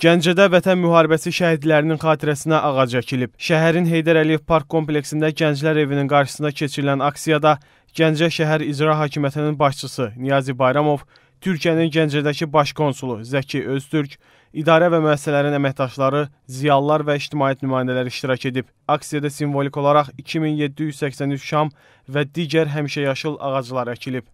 Gəncədə Vətən müharibəsi şəhidlərinin xatirəsinə ağac əkilib. Şəhərin Heydər Əliyev Park kompleksində Gənclər Evinin qarşısında keçirilən aksiyada Gəncə şəhər icra hakimiyyətinin başçısı Niyazi Bayramov, Türkiyənin Gəncədəki baş konsulu Zəki Öztürk, idarə və müəssisələrin əməkdaşları, ziyalılar və ictimaiyyət nümayəndələri iştirak edib. Aksiyada simvolik olaraq 2783 şam və digər həmişəyaşıl ağaclar əkilib.